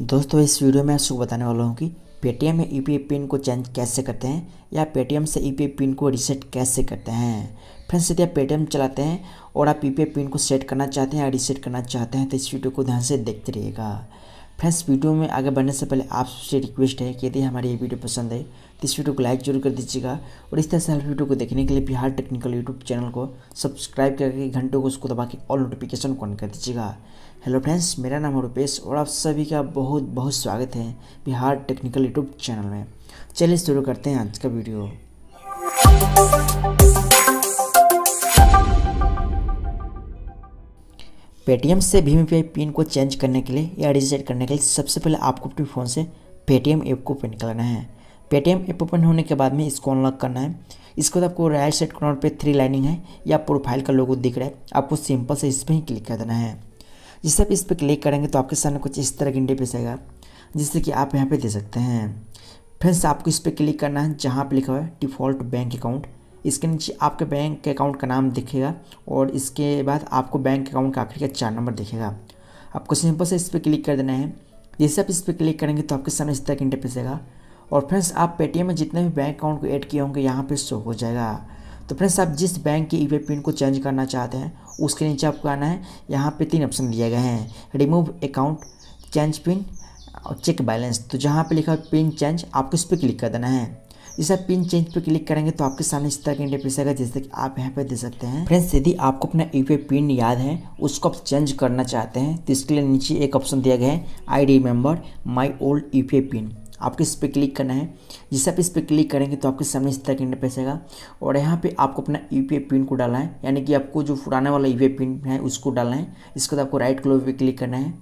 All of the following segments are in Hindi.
दोस्तों इस वीडियो में आपको बताने वाला हूँ कि पेटीएम में यू e पिन को चेंज कैसे करते हैं या पेटीएम से यू e पिन को रीसेट कैसे करते हैं फ्रेंड्स यदि आप पेटीएम चलाते हैं और आप यू e पिन को सेट करना चाहते हैं या रीसेट करना चाहते हैं तो इस वीडियो को ध्यान से देखते रहिएगा फ्रेंड्स वीडियो में आगे बढ़ने से पहले आपसे रिक्वेस्ट है कि यदि हमारी ये वीडियो पसंद है तो इस वीडियो को लाइक जरूर कर दीजिएगा और इस तरह से हर वीडियो को देखने के लिए बिहार टेक्निकल यूट्यूब चैनल को सब्सक्राइब करके घंटों को उसको दबा के ऑल नोटिफिकेशन को ऑन कर दीजिएगा हेलो फ्रेंड्स मेरा नाम रूपेश रुपेश और आप सभी का बहुत बहुत स्वागत है बिहार टेक्निकल यूट्यूब चैनल में चलिए शुरू करते हैं आज का वीडियो पेटीएम से भीम यू पिन को चेंज करने के लिए या रिसेट करने के लिए सबसे पहले आपको अपने फ़ोन से पेटीएम ऐप को ओपन करना है पेटीएम ऐप ओपन होने के बाद में इसको अनलॉक करना है इसके बाद आपको राइट साइड कॉर्नर पे थ्री लाइनिंग है या प्रोफाइल का लोगो दिख रहा है आपको सिंपल से इस पर ही क्लिक कर देना है जिससे आप इस पर क्लिक करेंगे तो आपके सामने कुछ इस तरह की इंडिया दिखेगा जिससे कि आप यहाँ पे दे सकते हैं फ्रेंड्स आपको इस पर क्लिक करना है जहाँ पे लिखा हुआ है डिफ़ॉल्ट बैंक अकाउंट इसके नीचे आपके बैंक के अकाउंट का नाम दिखेगा और इसके बाद आपको बैंक अकाउंट का आखिरी का चार नंबर दिखेगा आपको सिंपल से इस पर क्लिक कर देना है जैसे आप इस पर क्लिक करेंगे तो आपके सामने इस तरह का इंटरफेस आएगा और फ्रेंड्स आप पेटीएम में जितने भी बैंक अकाउंट को ऐड किए होंगे यहाँ पर शो हो जाएगा तो फ्रेंड्स आप जिस बैंक के ईपे पिन को चेंज करना चाहते हैं उसके नीचे आपको आना है यहाँ पे तीन ऑप्शन दिए गए हैं रिमूव अकाउंट चेंज पिन और चेक बैलेंस तो जहाँ पे लिखा है पिन चेंज आपको इस पर क्लिक कर देना है जैसे आप पिन चेंज पर क्लिक करेंगे तो आपके सामने इस तरह के इंटरफेस आएगा जैसे कि आप यहाँ पे दे सकते हैं फ्रेंड्स यदि आपको अपना यू पिन याद है उसको आप चेंज करना चाहते हैं तो इसके लिए नीचे एक ऑप्शन दिया गया है I D member my old U PIN आपको इस पर क्लिक करना है जिससे आप इस पर क्लिक करेंगे तो आपके सामने इस तरह का इंटरफेस आएगा और यहाँ पे आपको अपना यू पिन को डालना है यानी कि आपको जो पुराना वाला यू पिन है उसको डालना है इसके बाद आपको राइट क्लोज पर क्लिक करना है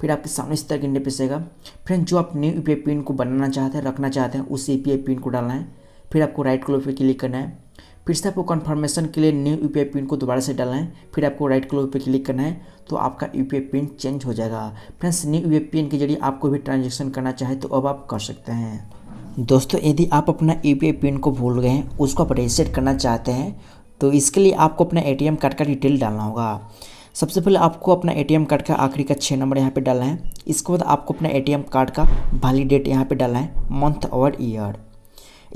फिर आपके सामने इस तरह का पैसेगा आएगा फ्रेंड जो आप न्यू यू पिन को बनाना चाहते हैं रखना चाहते हैं उस यू पिन को डालना है फिर आपको राइट क्लोज पर क्लिक करना है फिर से आपको कन्फर्मेशन के लिए न्यू यू पिन को दोबारा से डालना है फिर आपको राइट क्लोज पे क्लिक करना है तो आपका यू पिन चेंज हो जाएगा फ्रेंड्स न्यू यू पिन के जरिए आपको भी ट्रांजेक्शन करना चाहे तो अब आप कर सकते हैं दोस्तों यदि आप अपना यू पिन को भूल गए हैं उसको आप रेजिस्टर करना चाहते हैं तो इसके लिए आपको अपना ए कार्ड का डिटेल डालना होगा सबसे पहले आपको अपना ए कार्ड का आखिरी का छः नंबर यहाँ पर डालना है इसके बाद आपको अपना ए कार्ड का वैलिड डेट यहाँ पर डालना है मंथ और ईयर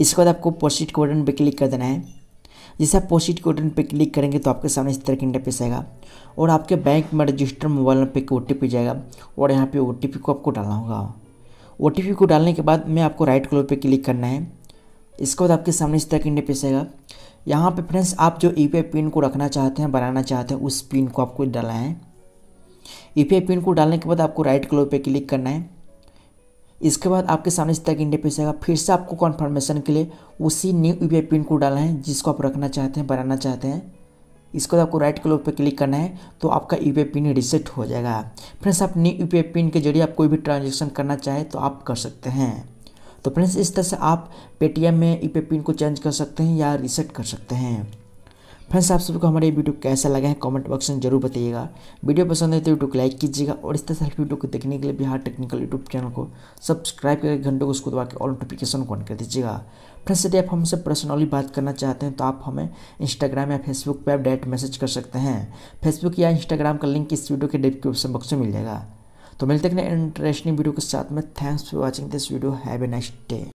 इसके बाद आपको पोस्टिट के बटन पर क्लिक कर देना है जैसे आप पोस्ट के बटन पर क्लिक करेंगे तो आपके सामने इस तरह के इंटरफेस आएगा और आपके बैंक में रजिस्टर मोबाइल नंबर पर एक ओ टी जाएगा और यहाँ पर ओ को आपको डालना होगा ओ को डालने के बाद मैं आपको राइट कलर पर क्लिक करना है इसके बाद आपके सामने इस तरह का इंटरफेस आएगा यहाँ पे फ्रेंड्स आप जो यू पिन को रखना चाहते हैं बनाना चाहते हैं उस पिन को आपको डालना है यू पिन को डालने के बाद आपको राइट कलर पर क्लिक करना है इसके बाद आपके सामने इस तरह की इंटरफेस आएगा फिर से आपको कॉन्फर्मेशन के लिए उसी न्यू यू पिन को डालना है जिसको आप रखना चाहते हैं बनाना चाहते हैं इसके बाद आपको राइट कलर पर क्लिक करना है तो आपका यू पिन रिसेट हो जाएगा फ्रेंड्स आप न्यू यू पिन के जरिए आप कोई भी ट्रांजेक्शन करना चाहें तो आप कर सकते हैं तो फ्रेंड्स इस तरह से आप पेटीएम में यू पिन को चेंज कर सकते हैं या रिसेट कर सकते हैं फ्रेंड्स आप सबको हमारे वीडियो कैसा लगा है कमेंट बॉक्स में जरूर बताइएगा वीडियो पसंद है तो यूट्यूब लाइक कीजिएगा और इस तरह से वीडियो को देखने के लिए बिहार टेक्निकल यूट्यूब चैनल को सब्सक्राइब करके घंटों को उसको दबा के ऑल नोटिफिकेशन को ऑन कर दीजिएगा फ्रेंड्स यदि आप हमसे पर्सनली बात करना चाहते हैं तो आप हमें इंस्टाग्राम या फेसबुक पर आप डायरेक्ट मैसेज कर सकते हैं फेसबुक या इंस्टाग्राम का लिंक इस वीडियो के डिस्क्रिप्शन बॉक्स में मिल जाएगा तो मिलते हैं इंटरेस्टिंग वीडियो के साथ में thanks for watching this video have a next day